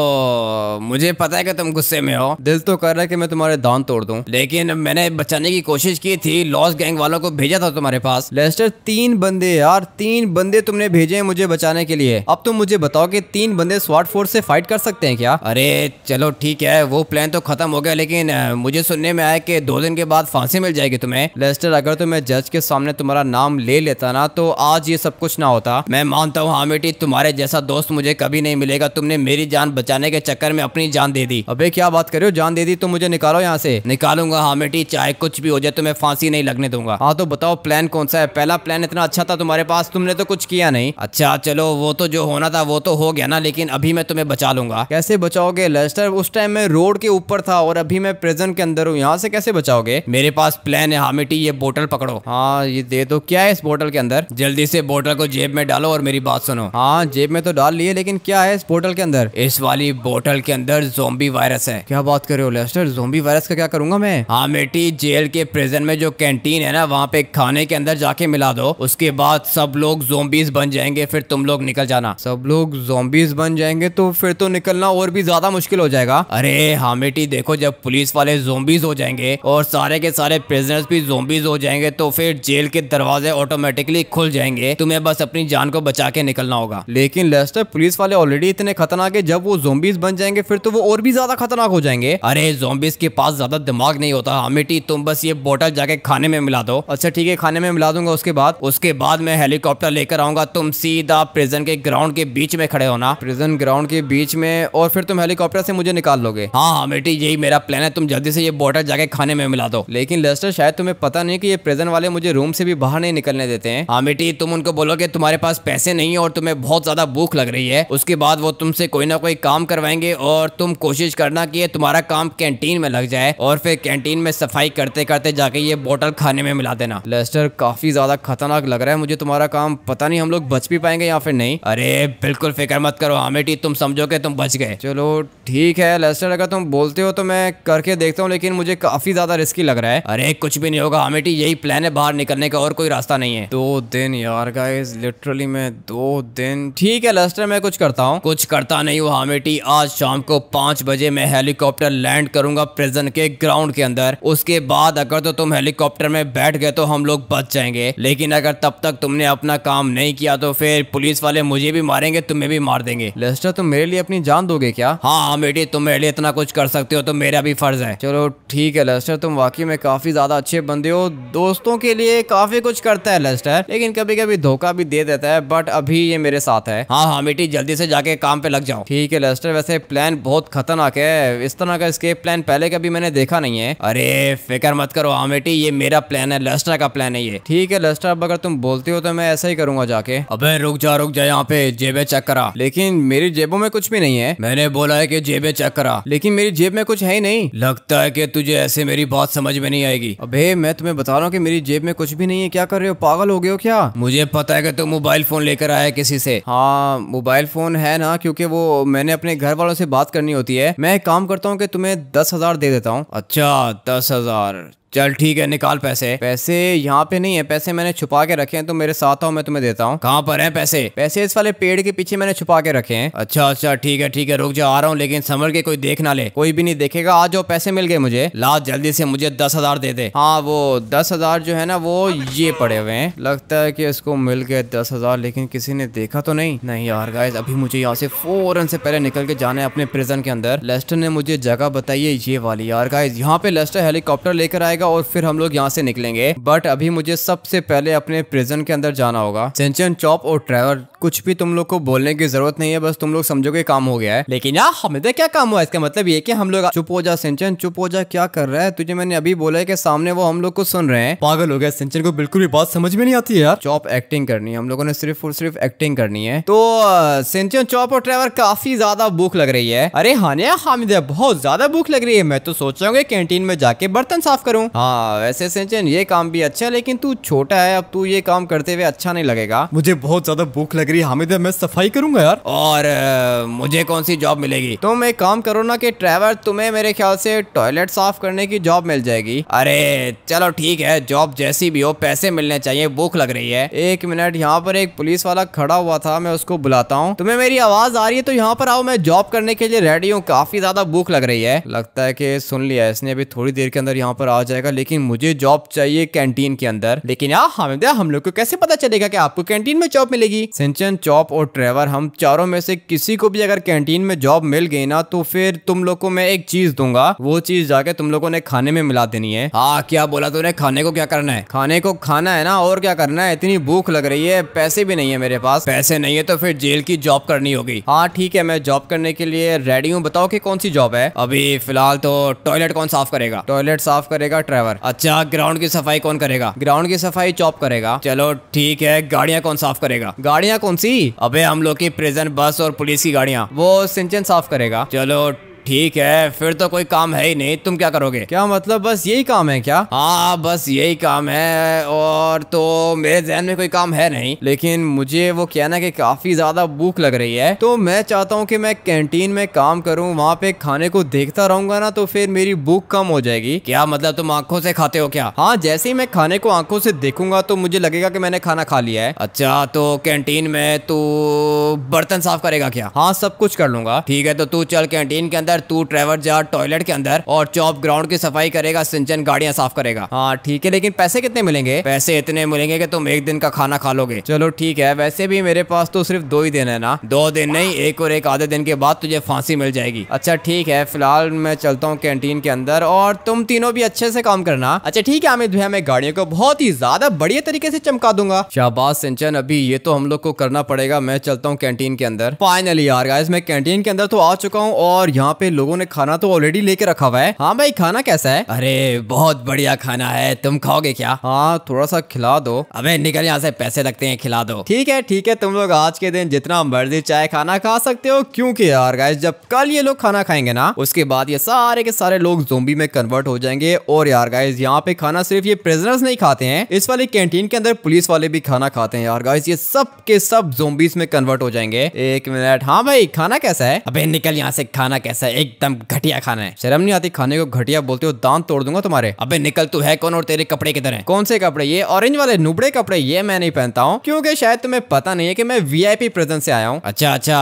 मुझे पता है कि तुम गुस्से में हो दिल तो कर रहा है कि मैं तुम्हारे दान तोड़ दूं लेकिन मैंने बचाने की कोशिश की थी लॉस गैंग वालों को भेजा था तुम्हारे पास लेस्टर तीन बंदे यार तीन बंदे तुमने भेजे हैं मुझे बचाने के लिए अब तुम मुझे बताओ कि तीन बंदे स्वाट फोर्स से फाइट कर सकते हैं क्या अरे चलो ठीक है वो प्लान तो खत्म हो गया लेकिन मुझे मुझे सुनने में आया कि दो दिन के बाद फांसी मिल जाएगी तुम्हें लेस्टर अगर तुम्हें तो जज के सामने तुम्हारा नाम ले लेता ना तो आज ये सब कुछ ना होता मैं मानता हूँ हामिटी तुम्हारे जैसा दोस्त मुझे कभी नहीं मिलेगा तुमने मेरी जान बचाने के चक्कर में अपनी जान दे दी अबे क्या बात करो जान दे दी तो मुझे निकालो यहाँ से निकालूंगा हामिटी चाहे कुछ भी हो जाए तुम्हें फांसी नहीं लगने दूंगा हाँ तो बताओ प्लान कौन सा है पहला प्लान इतना अच्छा था तुम्हारे पास तुमने तो कुछ किया नहीं अच्छा चलो वो तो जो होना था वो तो हो गया ना लेकिन अभी मैं तुम्हें बचा लूंगा कैसे बचाओगे लेस्टर उस टाइम में रोड के ऊपर था और अभी मैं प्रेजेंट के अंदर हूँ यहाँ से कैसे बचाओगे मेरे पास प्लान है हामिटी ये बोतल पकड़ो हाँ ये दे दो क्या है इस बोतल के अंदर जल्दी से बोतल को जेब में डालो और मेरी बात सुनो हाँ जेब में तो डाल लिए लेकिन क्या है इस बोतल के अंदर इस वाली बोतल के अंदर जोम्बी वायरस है क्या बात कर रहे हो लेस्टर जोम्बी वायरस का क्या करूंगा मैं हामिटी जेल के प्रिजन में जो कैंटीन है ना वहाँ पे खाने के अंदर जाके मिला दो उसके बाद सब लोग जोम्बीज बन जाएंगे फिर तुम लोग निकल जाना सब लोग जोम्बीज बन जाएंगे तो फिर तो निकलना और भी ज्यादा मुश्किल हो जाएगा अरे हामिटी देखो जब पुलिस वाले जोम्बीज हो जाएंगे और सारे के सारे प्रिजनर्स भी जोम्बीज हो जाएंगे तो फिर जेल के दरवाजे ऑटोमेटिकली खुल जाएंगे तुम्हें बस अपनी जान को बचा के निकलना होगा लेकिन लेस्टर पुलिस वाले ऑलरेडी इतने खतरनाक है जब वो जोम्बिस बन जाएंगे फिर तो वो और भी ज्यादा खतरनाक हो जाएंगे अरे जोम्बिस के पास ज्यादा दिमाग नहीं होता हमेटी तुम बस ये बोटल जाके खाने में मिला दो अच्छा ठीक है खाने में मिला दूंगा उसके बाद उसके बाद मैं हेलीकॉप्टर लेकर आऊंगा तुम सीधा प्रिजन के ग्राउंड के बीच में खड़े होना प्रिजन ग्राउंड के बीच में और फिर तुम हेलीकॉप्टर से मुझे निकाल लोगे हाँ हमेटी यही मेरा प्लान है तुम जल्दी से से ये बॉटल जाके खाने में मिला दो लेकिन लेस्टर शायद तुम्हें पता नहीं कि ये प्रेजेंट वाले मुझे रूम से भी बाहर नहीं निकलने देते हैं मिट्टी हाँ तुम उनको कि तुम्हारे पास पैसे नहीं है और तुम्हें बहुत ज्यादा भूख लग रही है उसके बाद वो तुमसे कोई ना कोई काम करवाएंगे और तुम कोशिश करना की तुम्हारा काम कैंटीन में लग जाए और फिर कैंटीन में सफाई करते करते जाके ये बॉटल खाने में मिला देना लेस्टर काफी ज्यादा खतरनाक लग रहा है मुझे तुम्हारा काम पता नहीं हम लोग बच भी पाएंगे या फिर नहीं अरे बिल्कुल फिक्र मत करो आमिटी हाँ तुम समझो के तुम बच गए चलो ठीक है लेस्टर अगर तुम बोलते हो तो मैं करके देखता हूँ हूँ लेकिन मुझे काफी ज्यादा रिस्की लग रहा है अरे कुछ भी नहीं होगा हमेटी यही प्लान है बाहर निकलने का और कोई रास्ता नहीं है दो दिन यार गाइस लिटरली मैं दो दिन ठीक है लस्टर मैं कुछ करता हूँ कुछ करता नहीं हूँ हमेटी आज शाम को पांच बजे मैं हेलीकॉप्टर लैंड करूंगा प्रिजन के ग्राउंड के अंदर उसके बाद अगर तो तुम हेलीकॉप्टर में बैठ गए तो हम लोग बच जाएंगे लेकिन अगर तब तक तुमने अपना काम नहीं किया तो फिर पुलिस वाले मुझे भी मारेंगे तुम्हें भी मार देंगे लेस्टर तुम मेरे लिए अपनी जान दोगे क्या हाँ हाँ बेटी तुम मेरे लिए इतना कुछ कर सकते हो तो मेरा भी फर्ज है चलो चलो ठीक है लेस्टर तुम वाकई में काफ़ी ज़्यादा अच्छे बंदे हो दोस्तों के लिए काफ़ी कुछ करता है लेस्टर लेकिन कभी कभी धोखा भी दे देता है बट अभी ये मेरे साथ है हाँ हाँ बेटी जल्दी से जाके काम पे लग जाओ ठीक है लेस्टर वैसे प्लान बहुत खतरनाक है इस तरह का स्केप प्लान पहले कभी मैंने देखा नहीं है अरे फिक्र मत करो आमेटी हाँ, ये मेरा प्लान है लेस्टर का प्लान है ये ठीक है लेस्टर अब अगर तुम बोलते हो तो मैं ऐसा ही करूंगा जाके अबे रुक जा रुक जा यहाँ पे जेबे चेक करा लेकिन मेरी जेबों में कुछ भी नहीं है मैंने बोला है की जेबे चेक करा लेकिन मेरी जेब में कुछ है ही नहीं लगता है कि तुझे ऐसे मेरी बात समझ में नहीं आएगी अबे मैं तुम्हें बता रहा हूँ कि मेरी जेब में कुछ भी नहीं है क्या कर रहे हो पागल हो गए हो क्या मुझे पता है कि तुम मोबाइल फोन लेकर आया किसी से हाँ मोबाइल फोन है ना क्योंकि वो मैंने अपने घर वालों से बात करनी होती है मैं एक काम करता हूँ कि तुम्हें दस हजार दे देता हूँ अच्छा दस हजार चल ठीक है निकाल पैसे पैसे यहाँ पे नहीं है पैसे मैंने छुपा के रखे हैं तो मेरे साथ आओ मैं तुम्हें देता हूँ कहाँ पर है पैसे पैसे इस वाले पेड़ के पीछे मैंने छुपा के रखे हैं अच्छा अच्छा ठीक है ठीक है रुक जा आ रहा हूँ लेकिन समझ के कोई देख ना ले कोई भी नहीं देखेगा आज जो पैसे मिल गए मुझे ला जल्दी से मुझे दस हजार दे दे हाँ वो दस हजार जो है ना वो ये पड़े हुए हैं लगता है की इसको मिल गए दस हजार लेकिन किसी ने देखा तो नहीं नहीं यार गाइज अभी मुझे यहाँ से फौरन से पहले निकल के जाना है अपने प्रिजन के अंदर लेस्टर ने मुझे जगह बताई है ये वाली यार गाइज यहाँ पे लेस्टर हेलीकॉप्टर लेकर आएगा जाएगा और फिर हम लोग यहाँ से निकलेंगे बट अभी मुझे सबसे पहले अपने प्रिजन के अंदर जाना होगा सेंचन चौप और ट्रेवर कुछ भी तुम लोग को बोलने की जरूरत नहीं है बस तुम लोग समझोगे काम हो गया है लेकिन यार हमें तो क्या काम हुआ इसका मतलब ये कि हम लोग चुप हो जा सिंचन चुप हो जा क्या कर रहा है तुझे मैंने अभी बोला है कि सामने वो हम लोग को सुन रहे हैं पागल हो गया सिंचन को बिल्कुल भी बात समझ में नहीं आती है यार चॉप एक्टिंग करनी है हम लोगों ने सिर्फ और सिर्फ एक्टिंग करनी है तो सिंचन चौप और ट्रेवर काफी ज्यादा भूख लग रही है अरे हानिया हामिद बहुत ज्यादा भूख लग रही है मैं तो सोच रहा हूँ कैंटीन में जाके बर्तन साफ करूँ हाँ वैसे सिंचन ये काम भी अच्छा है लेकिन तू छोटा है अब तू ये काम करते हुए अच्छा नहीं लगेगा मुझे बहुत ज्यादा भूख लग रही है हामिद मैं सफाई करूंगा यार और आ, मुझे कौन सी जॉब मिलेगी तुम एक काम करो ना कि ट्रेवर तुम्हें मेरे ख्याल से टॉयलेट साफ करने की जॉब मिल जाएगी अरे चलो ठीक है जॉब जैसी भी हो पैसे मिलने चाहिए भूख लग रही है एक मिनट यहाँ पर एक पुलिस वाला खड़ा हुआ था मैं उसको बुलाता हूँ तुम्हें मेरी आवाज आ रही है तो यहाँ पर आओ मैं जॉब करने के लिए रेडी हूँ काफी ज्यादा भूख लग रही है लगता है की सुन लिया इसने अभी थोड़ी देर के अंदर यहाँ पर आ जाएगा जाएगा लेकिन मुझे जॉब चाहिए कैंटीन के अंदर लेकिन यार हमें हम लोग को कैसे पता चलेगा कि आपको कैंटीन में जॉब मिलेगी सिंचन चॉप और ट्रेवर हम चारों में से किसी को भी अगर कैंटीन में जॉब मिल गई ना तो फिर तुम लोग को मैं एक चीज दूंगा वो चीज जाके तुम लोगों ने खाने में मिला देनी है हाँ क्या बोला तुमने खाने को क्या करना है खाने को खाना है ना और क्या करना है इतनी भूख लग रही है पैसे भी नहीं है मेरे पास पैसे नहीं है तो फिर जेल की जॉब करनी होगी हाँ ठीक है मैं जॉब करने के लिए रेडी हूँ बताओ की कौन सी जॉब है अभी फिलहाल तो टॉयलेट कौन साफ करेगा टॉयलेट साफ करेगा ट्रेवर अच्छा ग्राउंड की सफाई कौन करेगा ग्राउंड की सफाई चौप करेगा चलो ठीक है गाड़ियाँ कौन साफ करेगा गाड़ियाँ कौन सी अबे हम लोग की प्रिजन बस और पुलिस की गाड़ियाँ वो सिंचन साफ करेगा चलो ठीक है फिर तो कोई काम है ही नहीं तुम क्या करोगे क्या मतलब बस यही काम है क्या हाँ बस यही काम है और तो मेरे जहन में कोई काम है नहीं लेकिन मुझे वो कहना कि काफी ज्यादा भूख लग रही है तो मैं चाहता हूँ कि मैं कैंटीन में काम करूँ वहाँ पे खाने को देखता रहूंगा ना तो फिर मेरी भूख कम हो जाएगी क्या मतलब तुम आंखों से खाते हो क्या हाँ जैसे ही मैं खाने को आंखों से देखूंगा तो मुझे लगेगा की मैंने खाना खा लिया है अच्छा तो कैंटीन में तू बर्तन साफ करेगा क्या हाँ सब कुछ कर लूंगा ठीक है तो तू चल कैंटीन के अंदर अंदर तू ट्रेवर जा टॉयलेट के अंदर और चौप ग्राउंड की सफाई करेगा सिंचन गाड़ियाँ साफ करेगा हाँ ठीक है लेकिन पैसे कितने मिलेंगे पैसे इतने मिलेंगे कि तुम एक दिन का खाना खा लोगे चलो ठीक है वैसे भी मेरे पास तो सिर्फ दो ही दिन है ना दो दिन नहीं एक और एक आधे दिन के बाद तुझे फांसी मिल जाएगी अच्छा ठीक है फिलहाल मैं चलता हूँ कैंटीन के अंदर और तुम तीनों भी अच्छे से काम करना अच्छा ठीक है अमित भैया मैं गाड़ियों को बहुत ही ज्यादा बढ़िया तरीके से चमका दूंगा शाहबाज सिंचन अभी ये तो हम लोग को करना पड़ेगा मैं चलता हूँ कैंटीन के अंदर फाइनली यार गाइस मैं कैंटीन के अंदर तो आ चुका हूँ और यहाँ पे लोगों ने खाना तो ऑलरेडी लेके रखा हुआ है हाँ भाई खाना कैसा है अरे बहुत बढ़िया खाना है तुम खाओगे क्या हाँ थोड़ा सा खिला दो अबे निकल यहाँ से पैसे लगते हैं खिला दो ठीक है ठीक है तुम लोग आज के दिन जितना मर्जी चाहे खाना खा सकते हो क्योंकि यार गाइस जब कल ये लोग खाना खाएंगे ना उसके बाद ये सारे के सारे लोग जोम्बी में कन्वर्ट हो जाएंगे और यार गाइस यहाँ पे खाना सिर्फ ये प्रिजनर्स नहीं खाते हैं इस वाली कैंटीन के अंदर पुलिस वाले भी खाना खाते हैं यार गाइस ये सब के सब जोम्बीज में कन्वर्ट हो जाएंगे एक मिनट हाँ भाई खाना कैसा है अबे निकल यहाँ से खाना कैसा है है एकदम घटिया खाना है शर्म नहीं आती खाने को घटिया बोलते हो दांत तोड़ दूंगा तुम्हारे अबे निकल तू है कौन और तेरे कपड़े किधर है कौन से कपड़े ये ऑरेंज वाले नुबड़े कपड़े ये मैं नहीं पहनता हूँ क्योंकि शायद तुम्हें पता नहीं है की मैं वीआईपी प्रेजेंट से आया हूँ अच्छा अच्छा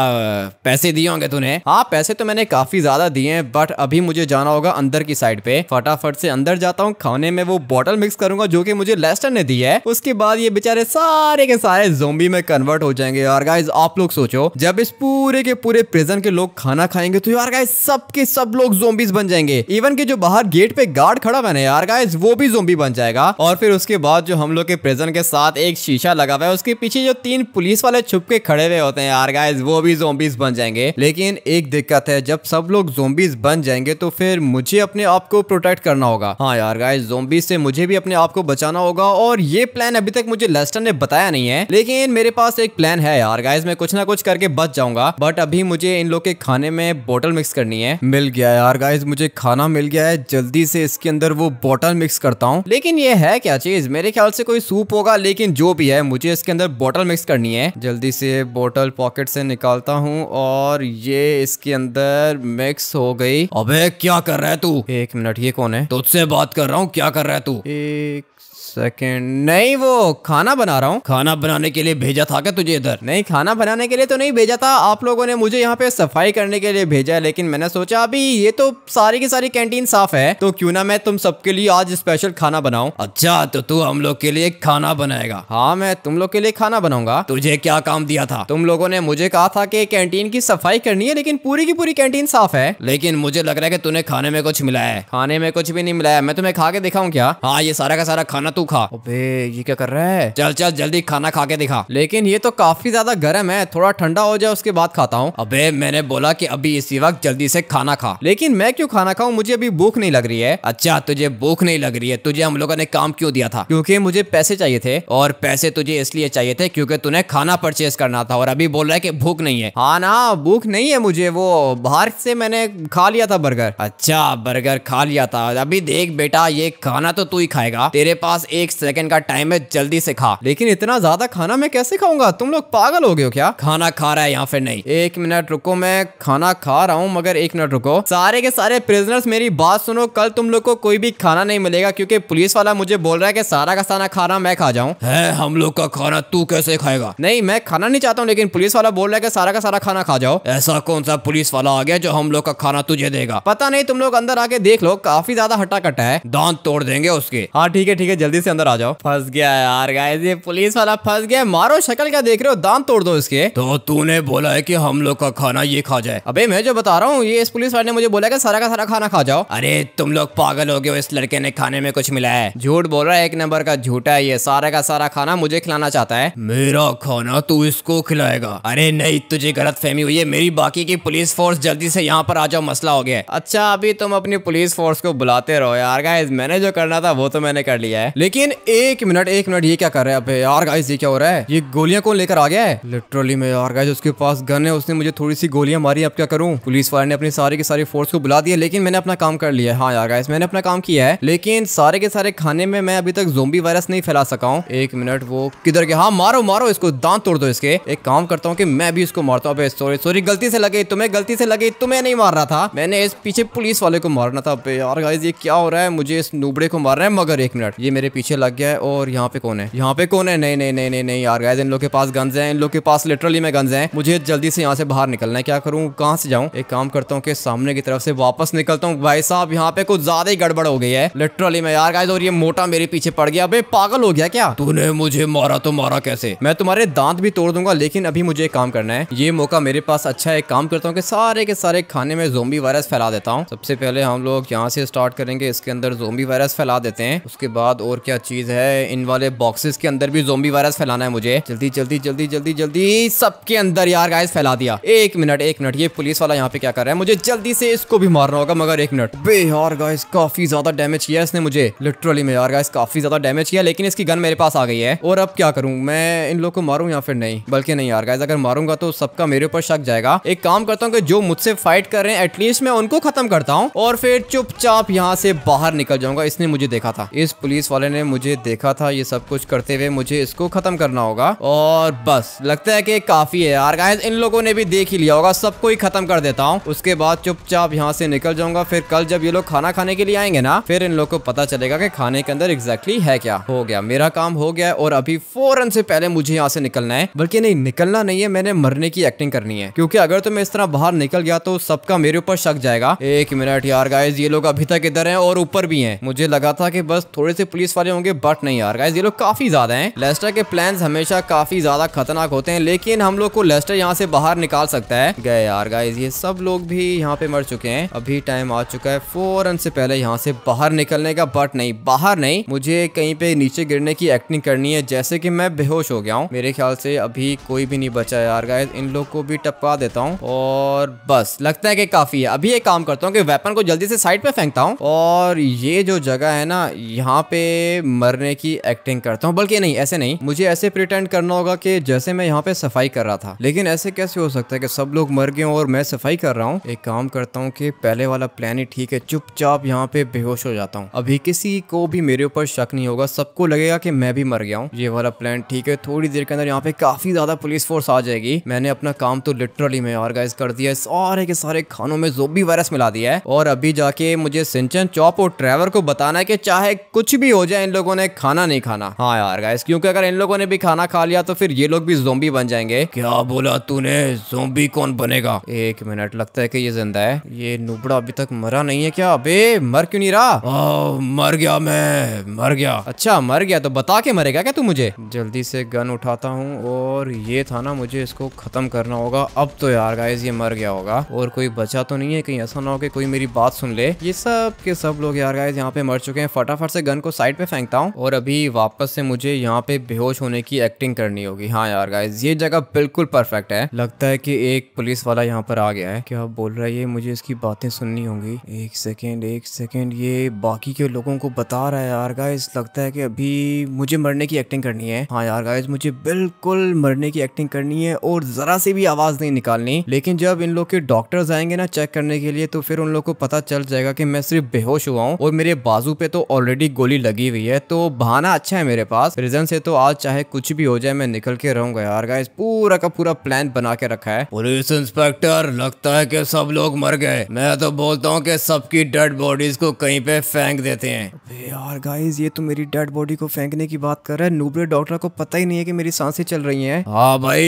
पैसे दिए होंगे तुमने हाँ पैसे तो मैंने काफी ज्यादा दिए हैं बट अभी मुझे जाना होगा अंदर की साइड पे फटाफट से अंदर जाता हूँ खाने में वो बॉटल मिक्स करूंगा जो की मुझे लेस्टर ने दी है उसके बाद ये बेचारे सारे के सारे जोम्बी में कन्वर्ट हो जाएंगे यार गाइस आप लोग सोचो जब इस पूरे के पूरे प्रिजन के लोग खाना खाएंगे तो यार गाइस सब के सब लोग जोम्बिस बन जाएंगे इवन के जो बाहर गेट पे गार्ड खड़ा हुआ यार गाइस वो भी जोम्बी बन जाएगा और फिर उसके बाद जो हम लोग के प्रेजेंट के साथ एक शीशा लगा हुआ है उसके पीछे जो तीन पुलिस वाले छुप के खड़े हुए होते हैं यार गाइस वो भी जोम्बिस बन जाएंगे लेकिन एक दिक्कत है जब सब लोग जोम्बिस बन जाएंगे तो फिर मुझे अपने आप को प्रोटेक्ट करना होगा हाँ यार गाइस जोम्बी से मुझे भी अपने आप को बचाना होगा और ये प्लान अभी तक मुझे लेस्टर ने बताया नहीं है लेकिन मेरे पास एक प्लान है यार गाइस मैं कुछ ना कुछ करके बच जाऊंगा बट अभी मुझे इन लोग के खाने में बोटल मिक्स करनी करनी है मिल गया यार गाइज मुझे खाना मिल गया है जल्दी से इसके अंदर वो बॉटल मिक्स करता हूँ लेकिन ये है क्या चीज मेरे ख्याल से कोई सूप होगा लेकिन जो भी है मुझे इसके अंदर बॉटल मिक्स करनी है जल्दी से बॉटल पॉकेट से निकालता हूँ और ये इसके अंदर मिक्स हो गई अबे क्या कर रहा है तू एक मिनट ये कौन है तुझसे बात कर रहा हूँ क्या कर रहा है तू एक सेकेंड नहीं वो खाना बना रहा हूँ खाना बनाने के लिए भेजा था क्या तुझे इधर नहीं खाना बनाने के लिए तो नहीं भेजा था आप लोगों ने मुझे यहाँ पे सफाई करने के लिए भेजा है लेकिन मैंने सोचा अभी ये तो सारी की सारी कैंटीन साफ है तो क्यों ना मैं तुम सबके लिए आज स्पेशल खाना बनाऊँ अच्छा तो तू हम लोग के लिए खाना बनाएगा हाँ मैं तुम लोग के लिए खाना बनाऊंगा तुझे क्या काम दिया था तुम लोगों ने मुझे कहा था की कैंटीन की सफाई करनी है लेकिन पूरी की पूरी कैंटीन साफ है लेकिन मुझे लग रहा है की तुमने खाने में कुछ मिलाया है खाने में कुछ भी नहीं मिलाया मैं तुम्हें खा के दिखाऊँ क्या हाँ ये सारा का सारा खाना तू खा अबे ये क्या कर रहा है चल चल जल्दी खाना खा के दिखा लेकिन ये तो काफी ज्यादा गर्म है थोड़ा ठंडा हो जाए उसके बाद खाता हूँ अबे मैंने बोला की अभी इसी वक्त जल्दी से खाना खा लेकिन मैं क्यों खाना खाऊ मुझे अभी भूख नहीं लग रही है अच्छा तुझे भूख नहीं लग रही है तुझे हम लोगों ने काम क्यों दिया था क्योंकि मुझे पैसे चाहिए थे और पैसे तुझे इसलिए चाहिए थे क्योंकि तूने खाना परचेज करना था और अभी बोल रहा है की भूख नहीं है हाँ ना भूख नहीं है मुझे वो बाहर से मैंने खा लिया था बर्गर अच्छा बर्गर खा लिया था अभी देख बेटा ये खाना तो तू ही खाएगा तेरे पास एक सेकंड का टाइम है जल्दी से खा लेकिन इतना ज्यादा खाना मैं कैसे खाऊंगा तुम लोग पागल हो गए हो क्या खाना खा रहा है यहाँ फिर नहीं एक मिनट रुको मैं खाना खा रहा हूँ मगर एक मिनट रुको सारे के सारे प्रिजनर्स मेरी बात सुनो कल तुम लोग को कोई भी खाना नहीं मिलेगा क्योंकि पुलिस वाला मुझे बोल रहा है कि सारा का सारा खाना मैं खा जाऊँ है हम लोग का खाना तू कैसे खाएगा नहीं मैं खाना नहीं चाहता हूँ लेकिन पुलिस वाला बोल रहा है कि सारा का सारा खाना खा जाओ ऐसा कौन सा पुलिस वाला आ गया जो हम लोग का खाना तुझे देगा पता नहीं तुम लोग अंदर आके देख लो काफी ज्यादा हटा कटा है दांत तोड़ देंगे उसके हाँ ठीक है ठीक है जल्दी जल्दी से अंदर आ जाओ फंस गया यार गाइस ये पुलिस वाला फंस गया मारो शक्ल क्या देख रहे हो दाम तोड़ दो इसके तो तूने बोला है कि हम लोग का खाना ये खा जाए अबे मैं जो बता रहा हूँ ये इस पुलिस वाले ने मुझे बोला कि सारा का सारा खाना खा जाओ अरे तुम लोग पागल हो गए इस लड़के ने खाने में कुछ मिला है झूठ बोल रहा है एक नंबर का झूठा है ये सारा का सारा खाना मुझे खिलाना चाहता है मेरा खाना तू इसको खिलाएगा अरे नहीं तुझे गलत फहमी हुई है मेरी बाकी की पुलिस फोर्स जल्दी से यहाँ पर आ जाओ मसला हो गया अच्छा अभी तुम अपनी पुलिस फोर्स को बुलाते रहो यार मैंने जो करना था वो तो मैंने कर लिया है लेकिन एक मिनट एक मिनट ये क्या कर रहे हैं अब यार गाइस ये क्या हो रहा है ये गोलियां कौन लेकर आ गया है लिटरली में यार गाइस उसके पास गन है उसने मुझे थोड़ी सी गोलियां मारी अब क्या करूं पुलिस वाले ने अपनी सारी के सारी फोर्स को बुला दिया लेकिन मैंने अपना काम कर लिया है हाँ यार गाइस मैंने अपना काम किया है लेकिन सारे के सारे खाने में मैं अभी तक जोम्बी वायरस नहीं फैला सका हूँ एक मिनट वो किधर गया हाँ मारो मारो इसको दांत तोड़ दो इसके एक काम करता हूँ की मैं भी इसको मारता हूँ सॉरी सॉरी गलती से लगे तुम्हें गलती से लगे तुम्हें नहीं मार रहा था मैंने इस पीछे पुलिस वाले को मारना था यार गाइस ये क्या हो रहा है मुझे इस नूबड़े को मार रहा है मगर एक मिनट ये मेरे पीछे लग गया है और यहाँ पे कौन है यहाँ पे कौन है नहीं नहीं नहीं नहीं नहीं यार गैस इन लोग के पास गन्स हैं इन लोग के पास लिटरली में गन्स हैं मुझे जल्दी से यहाँ से बाहर निकलना है क्या करूँ कहाँ से जाऊँ एक काम करता हूँ कि सामने की तरफ से वापस निकलता हूँ भाई साहब यहाँ पे कुछ ज्यादा ही गड़बड़ हो गई है लिटरली में यार गाइस और ये मोटा मेरे पीछे पड़ गया अबे पागल हो गया क्या तूने मुझे मारा तो मारा कैसे मैं तुम्हारे दांत भी तोड़ दूंगा लेकिन अभी मुझे एक काम करना है ये मौका मेरे पास अच्छा एक काम करता हूँ कि सारे के सारे खाने में जोम्बी वायरस फैला देता हूँ सबसे पहले हम लोग यहाँ से स्टार्ट करेंगे इसके अंदर जोम्बी वायरस फैला देते हैं उसके बाद और क्या चीज है इन वाले बॉक्सेस के अंदर भी जोम्बी वायरस फैलाना है मुझे जल्दी जल्दी जल्दी जल्दी जल्दी सबके अंदर यार गाइस फैला दिया एक मिनट एक मिनट ये पुलिस वाला यहाँ पे क्या कर रहा है मुझे जल्दी से इसको भी मारना होगा मगर एक मिनट बे यार गाइस काफी ज्यादा डैमेज किया इसने मुझे लिटरली में यार गाइस काफी ज्यादा डैमेज किया लेकिन इसकी गन मेरे पास आ गई है और अब क्या करूं मैं इन लोग को मारू या फिर नहीं बल्कि नहीं यार गाइस अगर मारूंगा तो सबका मेरे ऊपर शक जाएगा एक काम करता हूँ की जो मुझसे फाइट कर रहे हैं एटलीस्ट मैं उनको खत्म करता हूँ और फिर चुपचाप यहाँ से बाहर निकल जाऊंगा इसने मुझे देखा था इस पुलिस वाले ने जिसने मुझे देखा था ये सब कुछ करते हुए मुझे इसको खत्म करना होगा और बस लगता है कि काफी है यार गाइस इन लोगों ने भी देख ही लिया होगा सबको ही खत्म कर देता हूँ उसके बाद चुपचाप यहाँ से निकल जाऊंगा फिर कल जब ये लोग खाना खाने के लिए आएंगे ना फिर इन लोग को पता चलेगा की खाने के अंदर एग्जैक्टली है क्या हो गया मेरा काम हो गया और अभी फौरन से पहले मुझे यहाँ से निकलना है बल्कि नहीं निकलना नहीं है मैंने मरने की एक्टिंग करनी है क्योंकि अगर तो मैं इस तरह बाहर निकल गया तो सबका मेरे ऊपर शक जाएगा एक मिनट यार गाइज ये लोग अभी तक इधर है और ऊपर भी है मुझे लगा था कि बस थोड़े से पुलिस वाले वाले होंगे बट नहीं यार गाइज ये लोग काफी ज्यादा हैं लेस्टर के प्लान हमेशा काफी ज्यादा खतरनाक होते हैं लेकिन हम लोग को लेस्टर यहाँ से बाहर निकाल सकता है गए यार गाइज ये सब लोग भी यहाँ पे मर चुके हैं अभी टाइम आ चुका है फौरन से पहले यहाँ से बाहर निकलने का बट नहीं बाहर नहीं मुझे कहीं पे नीचे गिरने की एक्टिंग करनी है जैसे की मैं बेहोश हो गया हूँ मेरे ख्याल से अभी कोई भी नहीं बचा यार गाइज इन लोग को भी टपका देता हूँ और बस लगता है की काफी है अभी एक काम करता हूँ की वेपन को जल्दी से साइड पे फेंकता हूँ और ये जो जगह है ना यहाँ पे मरने की एक्टिंग करता हूँ बल्कि नहीं ऐसे नहीं मुझे ऐसे प्रिटेंड करना होगा कि जैसे मैं यहाँ पे सफाई कर रहा था लेकिन ऐसे कैसे हो सकता है कि सब लोग मर गए और मैं सफाई कर रहा हूँ एक काम करता हूँ कि पहले वाला प्लान ही ठीक है चुपचाप यहाँ पे बेहोश हो जाता हूँ अभी किसी को भी मेरे ऊपर शक नहीं होगा सबको लगेगा की मैं भी मर गया हूँ ये वाला प्लान ठीक है थोड़ी देर के अंदर यहाँ पे काफी ज्यादा पुलिस फोर्स आ जाएगी मैंने अपना काम तो लिटरली में ऑर्गेनाइज कर दिया है सारे के सारे खानों में जोबी वायरस मिला दिया है और अभी जाके मुझे सिंचन चौप और ट्रेवर को बताना है कि चाहे कुछ भी हो जाए इन लोगों ने खाना नहीं खाना हाँ यार गाइस क्योंकि अगर इन लोगों ने भी खाना खा लिया तो फिर ये लोग भी जोम्बी बन जाएंगे क्या बोला तूने जोम्बी कौन बनेगा एक मिनट लगता है कि ये जिंदा है ये नुबड़ा अभी तक मरा नहीं है क्या अबे मर क्यों नहीं रहा ओ, मर गया मैं मर गया अच्छा मर गया तो बता के मरेगा क्या तू मुझे जल्दी से गन उठाता हूँ और ये था ना मुझे इसको खत्म करना होगा अब तो यार गाइज ये मर गया होगा और कोई बचा तो नहीं है कहीं ऐसा ना हो कि कोई मेरी बात सुन ले ये सब के सब लोग यार गाइज यहाँ पे मर चुके हैं फटाफट से गन को साइड पे फेंकता हूँ और अभी वापस से मुझे यहाँ पे बेहोश होने की एक्टिंग करनी होगी हाँ यार गाइज ये जगह बिल्कुल परफेक्ट है लगता है की एक पुलिस वाला यहाँ पर आ गया है क्या बोल रहा है ये मुझे इसकी बातें सुननी होंगी एक सेकेंड एक सेकेंड ये बाकी के लोगों को बता रहा है यार गाइज लगता है की अभी मुझे मरने की एक्टिंग करनी है हाँ यार गाइज मुझे बिल्कुल मरने की एक्टिंग करनी है और जरा सी भी आवाज नहीं निकालनी लेकिन जब इन लोग के डॉक्टर्स आएंगे ना चेक करने के लिए तो फिर उन लोग को पता चल जाएगा कि मैं सिर्फ बेहोश हुआ हूँ और मेरे बाजू पे तो ऑलरेडी गोली लगी हुई गई है तो बहाना अच्छा है मेरे पास रीजन से तो आज चाहे कुछ भी हो जाए मैं निकल के रहूंगा यार गाइस पूरा का पूरा प्लान बना के रखा है पुलिस इंस्पेक्टर लगता है कि सब लोग मर गए मैं तो बोलता हूँ कि सबकी डेड बॉडीज को कहीं पे फेंक देते हैं यार गाइस ये तो मेरी डेड बॉडी को फेंकने की बात कर रहा है नूबरे डॉक्टर को पता ही नहीं है की मेरी सांसें चल रही है हाँ भाई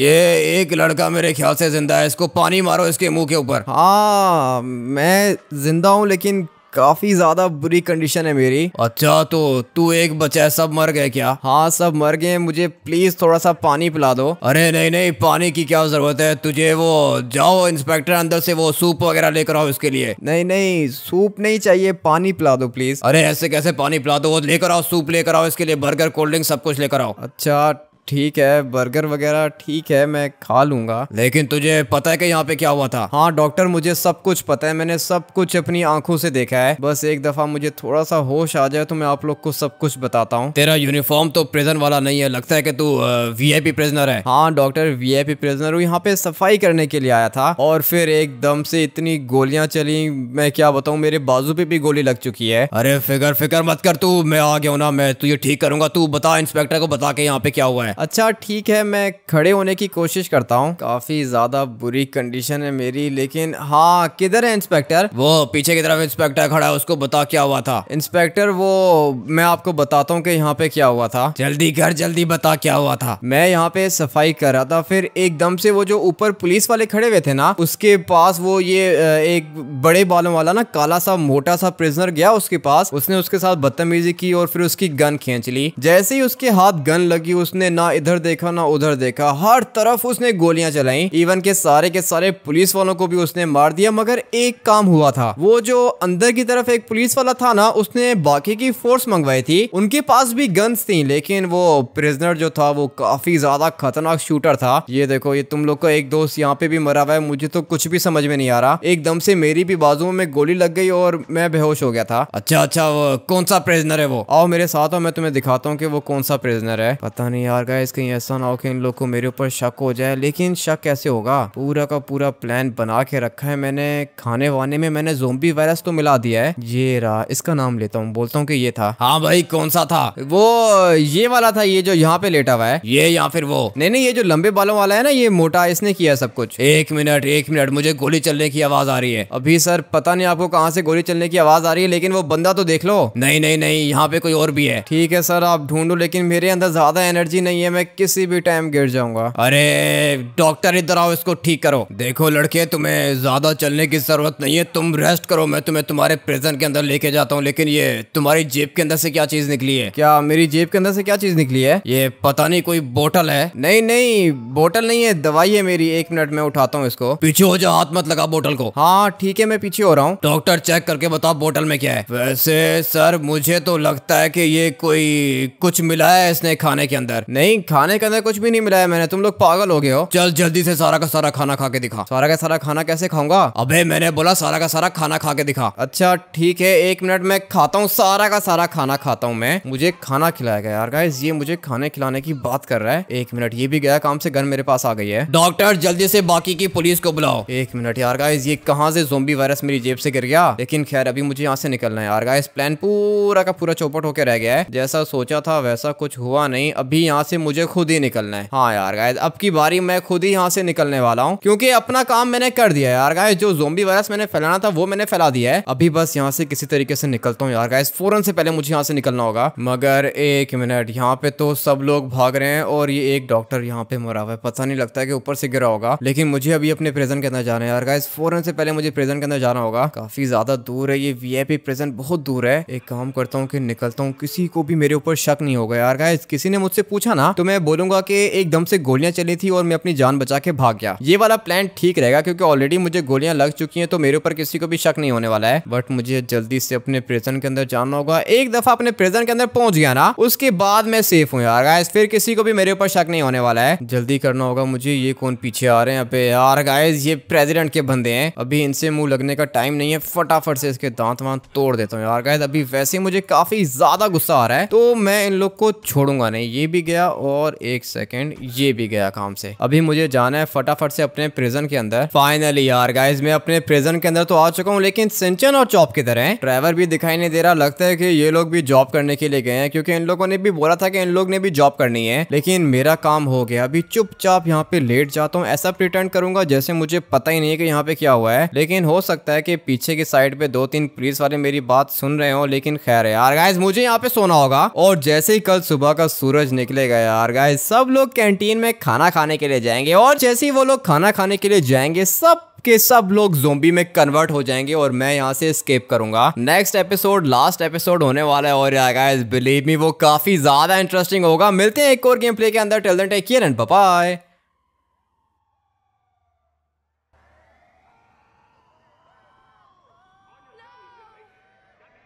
ये एक लड़का मेरे ख्याल से जिंदा है इसको पानी मारो इसके मुंह के ऊपर हाँ मैं जिंदा हूँ लेकिन काफी ज्यादा बुरी कंडीशन है मेरी अच्छा तो तू एक बचा है सब मर गए क्या हाँ सब मर गए मुझे प्लीज थोड़ा सा पानी पिला दो अरे नहीं नहीं पानी की क्या जरूरत है तुझे वो जाओ इंस्पेक्टर अंदर से वो सूप वगैरह लेकर आओ इसके लिए नहीं नहीं सूप नहीं चाहिए पानी पिला दो प्लीज अरे ऐसे कैसे पानी पिला दो वो लेकर आओ सूप लेकर आओ इसके लिए बर्गर कोल्ड ड्रिंक सब कुछ लेकर आओ अच्छा ठीक है बर्गर वगैरह ठीक है मैं खा लूंगा लेकिन तुझे पता है कि यहाँ पे क्या हुआ था हाँ डॉक्टर मुझे सब कुछ पता है मैंने सब कुछ अपनी आंखों से देखा है बस एक दफा मुझे थोड़ा सा होश आ जाए तो मैं आप लोग को सब कुछ बताता हूँ तेरा यूनिफॉर्म तो प्रिजन वाला नहीं है लगता है की तू पी प्रिजनर है हाँ डॉक्टर वीआईपी प्रिजनर हूँ यहाँ पे सफाई करने के लिए आया था और फिर एकदम से इतनी गोलियां चली मैं क्या बताऊँ मेरे बाजू पे भी गोली लग चुकी है अरे फिकर फिकर मत कर तू मैं आ गया हूँ ना मैं तुझे ठीक करूंगा तू बता इंस्पेक्टर को बता के यहाँ पे क्या हुआ है अच्छा ठीक है मैं खड़े होने की कोशिश करता हूँ काफी ज्यादा बुरी कंडीशन है मेरी लेकिन हाँ किधर है इंस्पेक्टर वो पीछे की तरफ इंस्पेक्टर खड़ा है उसको बता क्या हुआ था इंस्पेक्टर वो मैं आपको बताता हूँ की यहाँ पे क्या हुआ था जल्दी घर जल्दी बता क्या हुआ था मैं यहाँ पे सफाई कर रहा था फिर एकदम से वो जो ऊपर पुलिस वाले खड़े हुए थे ना उसके पास वो ये एक बड़े बालों वाला ना काला सा मोटा सा प्रिजनर गया उसके पास उसने उसके साथ बदतमीजी की और फिर उसकी गन खींच ली जैसे ही उसके हाथ गन लगी उसने ना ना इधर देखा ना उधर देखा हर तरफ उसने गोलियां चलाई इवन के सारे के सारे पुलिस वालों को भी उसने मार दिया मगर एक काम हुआ था वो जो अंदर की तरफ एक पुलिस वाला था ना उसने बाकी की फोर्स मंगवाई थी उनके पास भी गन्स थी लेकिन वो प्रिजनर जो था वो काफी ज्यादा खतरनाक शूटर था ये देखो ये तुम लोग का एक दोस्त यहाँ पे भी मरा हुआ है मुझे तो कुछ भी समझ में नहीं आ रहा एकदम से मेरी भी बाजुओं में गोली लग गई और मैं बेहोश हो गया था अच्छा अच्छा वो कौन सा प्रिजनर है वो आओ मेरे साथ हो मैं तुम्हें दिखाता हूँ कि वो कौन सा प्रिजनर है पता नहीं यार गाइस कहीं ऐसा ना हो कि इन लोग को मेरे ऊपर शक हो जाए लेकिन शक कैसे होगा पूरा का पूरा प्लान बना के रखा है मैंने खाने वाने में मैंने जोम्बी वायरस तो मिला दिया है ये रहा इसका नाम लेता हूँ बोलता हूँ की ये था हाँ भाई कौन सा था वो ये वाला था ये जो यहाँ पे लेटा हुआ है ये या फिर वो नहीं नहीं ये जो लंबे बालों वाला है ना ये मोटा इसने किया सब कुछ एक मिनट एक मिनट मुझे गोली चलने की आवाज आ रही है अभी सर पता नहीं आपको कहाँ से गोली चलने की आवाज आ रही है लेकिन वो बंदा तो देख लो नहीं नहीं नहीं यहाँ पे कोई और भी है ठीक है सर आप ढूंढो लेकिन मेरे अंदर ज्यादा एनर्जी नहीं नहीं है मैं किसी भी टाइम गिर जाऊंगा अरे डॉक्टर इधर आओ इसको ठीक करो देखो लड़के तुम्हें ज्यादा चलने की जरूरत नहीं है तुम रेस्ट करो मैं तुम्हें तुम्हारे प्रेजेंट के अंदर लेके जाता हूँ लेकिन ये तुम्हारी जेब के अंदर से क्या चीज निकली है क्या मेरी जेब के अंदर से क्या चीज निकली है ये पता नहीं कोई बोटल है नहीं नहीं बोटल नहीं है दवाई है मेरी एक मिनट में उठाता हूँ इसको पीछे हो जाओ हाथ मत लगा बोटल को हाँ ठीक है मैं पीछे हो रहा हूँ डॉक्टर चेक करके बताओ बोटल में क्या है वैसे सर मुझे तो लगता है कि ये कोई कुछ मिला है इसने खाने के अंदर नहीं नहीं खाने के अंदर कुछ भी नहीं मिलाया मैंने तुम लोग पागल हो गए हो चल जल्दी से सारा का सारा खाना खा के दिखा सारा का सारा खाना कैसे खाऊंगा अबे मैंने बोला सारा का सारा खाना खा के दिखा अच्छा ठीक है एक मिनट मैं खाता हूँ सारा का सारा खाना खाता हूँ मैं मुझे खाना खिलाया गया यार गाइस ये मुझे खाने खिलाने की बात कर रहा है एक मिनट ये भी गया काम से घर मेरे पास आ गई है डॉक्टर जल्दी से बाकी की पुलिस को बुलाओ एक मिनट यार गाइस ये कहाँ से जोम्बी वायरस मेरी जेब से गिर गया लेकिन खैर अभी मुझे यहाँ से निकलना है यार गाइस प्लान पूरा का पूरा चौपट होकर रह गया है जैसा सोचा था वैसा कुछ हुआ नहीं अभी यहाँ से से मुझे खुद ही निकलना है हाँ यार गाय अब की बारी मैं खुद ही यहाँ से निकलने वाला हूँ क्योंकि अपना काम मैंने कर दिया यार गाय जो जोम्बी वायरस मैंने फैलाना था वो मैंने फैला दिया है अभी बस यहाँ से किसी तरीके से निकलता हूँ यार गाय फोरन से पहले मुझे यहाँ से निकलना होगा मगर एक मिनट यहाँ पे तो सब लोग भाग रहे हैं और ये एक डॉक्टर यहाँ पे मरा हुआ है पता नहीं लगता है कि ऊपर से गिरा होगा लेकिन मुझे अभी अपने प्रेजेंट के अंदर जाना है यार गाइस फौरन से पहले मुझे प्रेजेंट के अंदर जाना होगा काफी ज्यादा दूर है ये वीआईपी प्रेजेंट बहुत दूर है एक काम करता हूँ कि निकलता हूँ किसी को भी मेरे ऊपर शक नहीं होगा यार गाइस किसी ने मुझसे पूछा ना ना हाँ। तो मैं बोलूंगा कि एकदम से गोलियां चली थी और मैं अपनी जान बचा के भाग गया ये वाला प्लान ठीक रहेगा क्योंकि ऑलरेडी मुझे गोलियां लग चुकी हैं तो मेरे ऊपर किसी को भी शक नहीं होने वाला है बट मुझे जल्दी से अपने प्रेजेंट के अंदर जाना होगा एक दफा अपने प्रेजेंट के अंदर पहुंच गया ना उसके बाद मैं सेफ हूँ यार गाइस फिर किसी को भी मेरे ऊपर शक नहीं होने वाला है जल्दी करना होगा मुझे ये कौन पीछे आ रहे हैं अबे यार गाइस ये प्रेजिडेंट के बंदे हैं अभी इनसे मुंह लगने का टाइम नहीं है फटाफट से इसके दांत वांत तोड़ देता हूँ यार गाइस अभी वैसे मुझे काफी ज्यादा गुस्सा आ रहा है तो मैं इन लोग को छोड़ूंगा नहीं ये भी गया और एक सेकेंड ये भी गया काम से अभी मुझे जाना है फटाफट से अपने प्रिजन के अंदर फाइनली यार गाइज मैं अपने प्रिजन के अंदर तो आ चुका हूँ लेकिन सिंचन और चौप की तरह ड्राइवर भी दिखाई नहीं दे रहा लगता है की ये लोग भी जॉब करने के लिए गए हैं क्योंकि इन लोगों ने भी बोला था कि इन लोग ने भी जॉब करनी है लेकिन मेरा काम हो गया अभी चुपचाप यहाँ पे लेट जाता हूँ ऐसा प्रिटेंड करूंगा जैसे मुझे पता ही नहीं है कि यहाँ पे क्या हुआ है लेकिन हो सकता है कि पीछे की साइड पे दो तीन पुलिस वाले मेरी बात सुन रहे हो लेकिन खैर यार गाइस मुझे यहाँ पे सोना होगा और जैसे ही कल सुबह का सूरज निकलेगा यार गाइस सब लोग कैंटीन में खाना खाने के लिए जाएंगे और जैसे ही वो लोग खाना खाने के लिए जाएंगे सब के सब लोग जोम्बी में कन्वर्ट हो जाएंगे और मैं यहाँ से स्केप करूंगा नेक्स्ट एपिसोड लास्ट एपिसोड होने वाला है और गाइस बिलीव मी वो काफी ज्यादा इंटरेस्टिंग होगा मिलते हैं एक और गेम प्ले के अंदर टेल टेक बाय